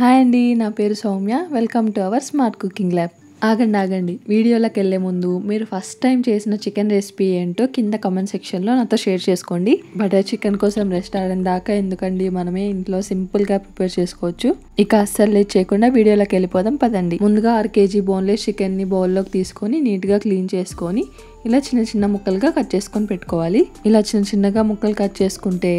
hi అండి నా పేరు Soumya welcome to our smart cooking lab ఆగండి ఆగండి వీడియోలోకి వెళ్ళే ముందు మీరు ఫస్ట్ టైం చేసిన చికెన్ రెసిపీ ఏంటో కింద కమెంట్ సెక్షన్లో నాతో షేర్ చేసుకోండి బటర్ చికెన్ కోసం రెస్టారెంట్ దాకా ఎందుకండి మనమే ఇంట్లో సింపుల్గా ప్రిపేర్ చేసుకోవచ్చు ఇక అస్సలు చేయకుండా వీడియోలోకి వెళ్ళిపోదాం పదండి ముందుగా అర కేజీ బోన్లెస్ చికెన్ని బౌల్లోకి తీసుకొని నీట్గా క్లీన్ చేసుకొని ఇలా చిన్న చిన్న ముక్కలుగా కట్ చేసుకొని పెట్టుకోవాలి ఇలా చిన్న చిన్నగా ముక్కలు కట్ చేసుకుంటే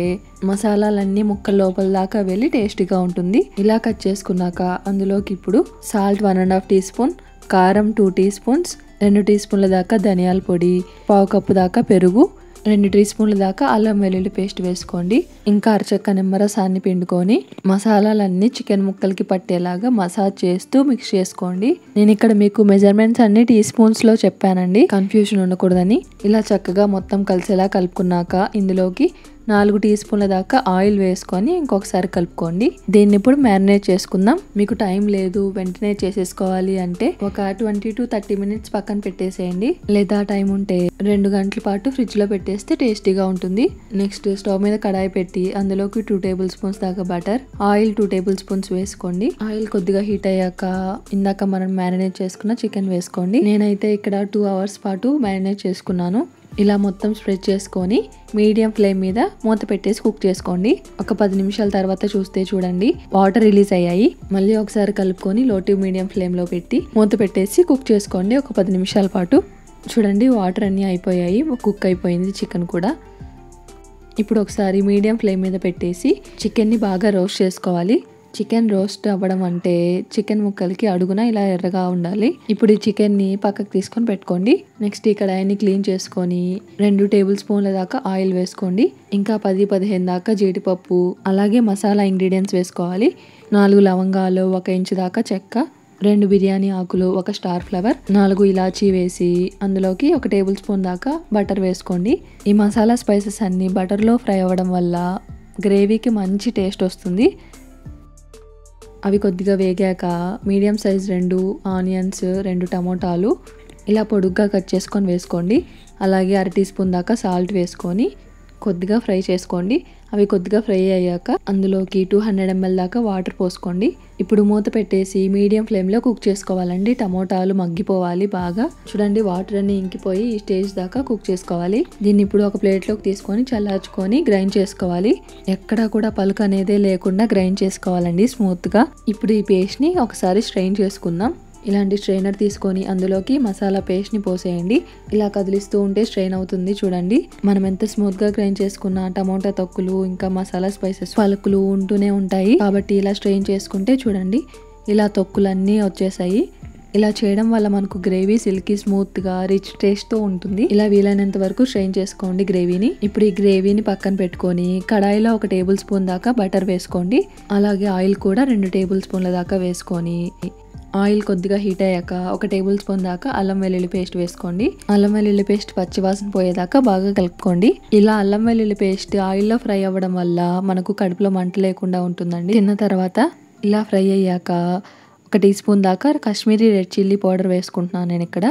మసాలాలన్నీ ముక్కల లోపల దాకా వెళ్ళి టేస్టీగా ఉంటుంది ఇలా కట్ చేసుకున్నాక అందులోకి ఇప్పుడు salt one and half teaspoon కారం టూ టీ స్పూన్స్ రెండు టీ స్పూన్ల దాకా ధనియాల పొడి పావు కప్పు దాకా పెరుగు రెండు టీ స్పూన్ల దాకా అల్లం వెల్లుల్లి పేస్ట్ వేసుకోండి ఇంకా అరచక్క నిమ్మరసాన్ని పిండుకొని మసాలాలన్నీ చికెన్ ముక్కలకి పట్టేలాగా మసాజ్ చేస్తూ మిక్స్ చేసుకోండి నేను ఇక్కడ మీకు మెజర్మెంట్స్ అన్ని టీ స్పూన్స్లో చెప్పానండి కన్ఫ్యూజన్ ఉండకూడదని ఇలా చక్కగా మొత్తం కలిసేలా కలుపుకున్నాక ఇందులోకి నాలుగు టీ స్పూన్ల దాకా ఆయిల్ వేసుకొని ఇంకొకసారి కలుపుకోండి దీన్ని ఇప్పుడు మ్యారినేట్ చేసుకుందాం మీకు టైం లేదు వెంటనే చేసేసుకోవాలి అంటే ఒక ట్వంటీ టు థర్టీ మినిట్స్ పక్కన పెట్టేసేయండి లేదా టైం ఉంటే రెండు గంటల పాటు ఫ్రిడ్జ్లో పెట్టేస్తే టేస్టీగా ఉంటుంది నెక్స్ట్ స్టవ్ మీద కడాయి పెట్టి అందులోకి టూ టేబుల్ స్పూన్స్ దాకా butter oil two tablespoons వేసుకోండి ఆయిల్ కొద్దిగా హీట్ అయ్యాక ఇందాక మనం మ్యారినేట్ చేసుకున్న చికెన్ వేసుకోండి నేనైతే ఇక్కడ టూ అవర్స్ పాటు మ్యారినేట్ చేసుకున్నాను ఇలా మొత్తం స్ప్రెడ్ చేసుకొని మీడియం ఫ్లేమ్ మీద మూత పెట్టేసి కుక్ చేసుకోండి ఒక పది నిమిషాల తర్వాత చూస్తే చూడండి వాటర్ రిలీజ్ అయ్యాయి మళ్ళీ ఒకసారి కలుపుకొని లోటు మీడియం ఫ్లేమ్లో పెట్టి మూత పెట్టేసి కుక్ చేసుకోండి ఒక పది నిమిషాల పాటు చూడండి వాటర్ అన్నీ అయిపోయాయి కుక్ అయిపోయింది చికెన్ కూడా ఇప్పుడు ఒకసారి మీడియం ఫ్లేమ్ మీద పెట్టేసి చికెన్ని బాగా రోస్ట్ చేసుకోవాలి చికెన్ రోస్ట్ అవ్వడం అంటే చికెన్ ముక్కలకి అడుగున ఇలా ఎర్రగా ఉండాలి ఇప్పుడు ఈ చికెన్ని పక్కకు తీసుకొని పెట్టుకోండి నెక్స్ట్ ఇక్కడ ఆయన్ని క్లీన్ చేసుకొని రెండు టేబుల్ స్పూన్ల దాకా ఆయిల్ వేసుకోండి ఇంకా పది పదిహేను దాకా జీడిపప్పు అలాగే మసాలా ఇంగ్రీడియంట్స్ వేసుకోవాలి నాలుగు లవంగాలు ఒక ఇంచు దాకా చెక్క రెండు బిర్యానీ ఆకులు ఒక స్టార్ ఫ్లవర్ నాలుగు ఇలాచీ వేసి అందులోకి ఒక టేబుల్ స్పూన్ దాకా బటర్ వేసుకోండి ఈ మసాలా స్పైసెస్ అన్నీ బటర్లో ఫ్రై అవ్వడం వల్ల గ్రేవీకి మంచి టేస్ట్ వస్తుంది అవి కొద్దిగా వేగాక మీడియం సైజ్ రెండు ఆనియన్స్ రెండు టమోటాలు ఇలా పొడుగ్గా కట్ చేసుకొని వేసుకోండి అలాగే అర టీ స్పూన్ దాకా సాల్ట్ వేసుకొని కొద్దిగా ఫ్రై చేసుకోండి అవి కొద్దిగా ఫ్రై అయ్యాక అందులోకి టూ హండ్రెడ్ ఎంఎల్ దాకా వాటర్ పోసుకోండి ఇప్పుడు మూత పెట్టేసి మీడియం ఫ్లేమ్లో కుక్ చేసుకోవాలండి టమోటాలు మగ్గిపోవాలి బాగా చూడండి వాటర్ అన్ని ఇంకిపోయి ఈ స్టేజ్ దాకా కుక్ చేసుకోవాలి దీన్ని ఇప్పుడు ఒక ప్లేట్లోకి తీసుకొని చల్లార్చుకొని గ్రైండ్ చేసుకోవాలి ఎక్కడా కూడా పలుకు అనేదే లేకుండా గ్రైండ్ చేసుకోవాలండి స్మూత్గా ఇప్పుడు ఈ పేస్ట్ని ఒకసారి స్ట్రెయిన్ చేసుకుందాం ఇలాంటి స్ట్రైనర్ తీసుకొని అందులోకి మసాలా పేస్ట్ని పోసేయండి ఇలా కదిలిస్తూ ఉంటే స్ట్రెయిన్ అవుతుంది చూడండి మనం ఎంత స్మూత్గా గ్రైండ్ చేసుకున్న టమోటా తొక్కులు ఇంకా మసాలా స్పైసెస్ పలుకులు ఉంటూనే ఉంటాయి కాబట్టి ఇలా స్ట్రెయిన్ చేసుకుంటే చూడండి ఇలా తొక్కులన్నీ వచ్చేసాయి ఇలా చేయడం వల్ల మనకు గ్రేవీ సిల్కీ స్మూత్గా రిచ్ టేస్ట్తో ఉంటుంది ఇలా వీలైనంత వరకు స్ట్రెయిన్ చేసుకోండి గ్రేవీని ఇప్పుడు ఈ గ్రేవీని పక్కన పెట్టుకొని కడాయిలో ఒక టేబుల్ స్పూన్ దాకా బటర్ వేసుకోండి అలాగే ఆయిల్ కూడా రెండు టేబుల్ స్పూన్ల దాకా వేసుకొని ఆయిల్ కొద్దిగా హీట్ అయ్యాక ఒక టేబుల్ స్పూన్ దాకా అల్లం వెల్లుల్లి పేస్ట్ వేసుకోండి అల్లం వెల్లుల్లి పేస్ట్ పచ్చివాసన పోయేదాకా బాగా కలుపుకోండి ఇలా అల్లం వెల్లుల్లి పేస్ట్ ఆయిల్లో ఫ్రై అవ్వడం వల్ల మనకు కడుపులో మంట లేకుండా ఉంటుందండి తిన్న తర్వాత ఇలా ఫ్రై అయ్యాక ఒక టీ స్పూన్ దాకా కాశ్మీరీ రెడ్ చిల్లీ పౌడర్ వేసుకుంటున్నాను నేను ఇక్కడ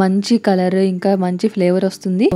మంచి కలర్ ఇంకా మంచి ఫ్లేవర్ వస్తుంది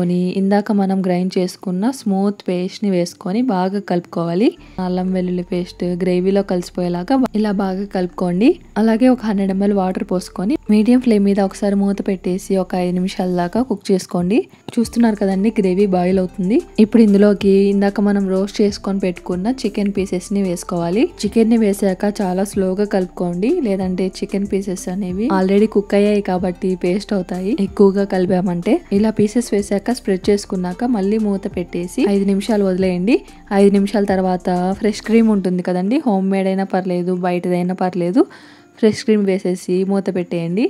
ఇందాక మనం గ్రైండ్ చేసుకున్న స్మూత్ పేస్ట్ ని వేసుకొని బాగా కలుపుకోవాలి అల్లం వెల్లుల్లి పేస్ట్ గ్రేవీలో కలిసిపోయేలాగా ఇలా బాగా కలుపుకోండి అలాగే ఒక హండ్రెడ్ ఎంఎల్ వాటర్ పోసుకొని మీడియం ఫ్లేమ్ మీద ఒకసారి మూత పెట్టేసి ఒక ఐదు నిమిషాల దాకా కుక్ చేసుకోండి చూస్తున్నారు కదండి గ్రేవీ బాయిల్ అవుతుంది ఇప్పుడు ఇందులోకి ఇందాక మనం రోస్ట్ చేసుకొని పెట్టుకున్న చికెన్ పీసెస్ ని వేసుకోవాలి చికెన్ ని వేసాక చాలా స్లోగా కలుపుకోండి లేదంటే చికెన్ పీసెస్ అనేవి ఆల్రెడీ కుక్ అయ్యాయి కాబట్టి పేస్ట్ అవుతాయి వస్తాయి ఎక్కువగా కలిపామంటే ఇలా పీసెస్ వేసాక స్ప్రెడ్ చేసుకున్నాక మళ్ళీ మూత పెట్టేసి ఐదు నిమిషాలు వదిలేయండి ఐదు నిమిషాల తర్వాత ఫ్రెష్ క్రీమ్ ఉంటుంది కదండి హోమ్ మేడ్ అయినా పర్లేదు బయటదైనా పర్లేదు ఫ్రెష్ క్రీమ్ వేసేసి మూత పెట్టేయండి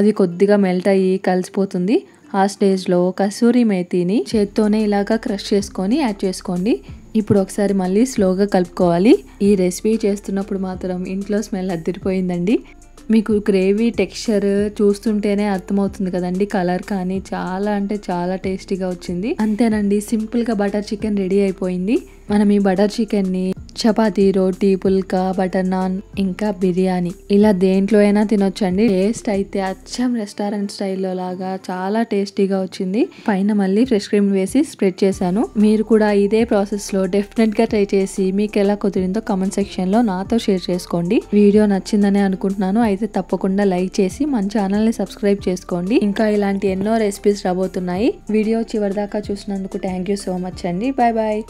అది కొద్దిగా మెల్ట్ అయ్యి కలిసిపోతుంది ఆ స్టేజ్లో కసూరి మేతిని చేత్తోనే ఇలాగా క్రష్ చేసుకొని యాడ్ చేసుకోండి ఇప్పుడు ఒకసారి మళ్ళీ స్లోగా కలుపుకోవాలి ఈ రెసిపీ చేస్తున్నప్పుడు మాత్రం ఇంట్లో స్మెల్ అద్దరిపోయిందండి మీకు గ్రేవీ టెక్స్చర్ చూస్తుంటేనే అర్థమవుతుంది కదండి కలర్ కానీ చాలా అంటే చాలా టేస్టీగా వచ్చింది అంతేనండి సింపుల్గా బటర్ చికెన్ రెడీ అయిపోయింది మనం ఈ బటర్ చికెన్ని చపాతీ రోటీ పుల్కా బటర్ నాన్ ఇంకా బిర్యానీ ఇలా దేంట్లో అయినా తినొచ్చండి టేస్ట్ అయితే అచ్చం రెస్టారెంట్ స్టైల్లో లాగా చాలా టేస్టీగా వచ్చింది పైన మళ్ళీ ఫ్రెష్ క్రీమ్ వేసి స్ప్రెడ్ చేశాను మీరు కూడా ఇదే ప్రాసెస్లో గా ట్రై చేసి మీకు ఎలా కుదిరిందో కామెంట్ సెక్షన్లో నాతో షేర్ చేసుకోండి వీడియో నచ్చిందని అనుకుంటున్నాను అయితే తప్పకుండా లైక్ చేసి మన ఛానల్ని సబ్స్క్రైబ్ చేసుకోండి ఇంకా ఇలాంటి ఎన్నో రెసిపీస్ రాబోతున్నాయి వీడియో చివరిదాకా చూసినందుకు థ్యాంక్ యూ సో మచ్ అండి బాయ్ బాయ్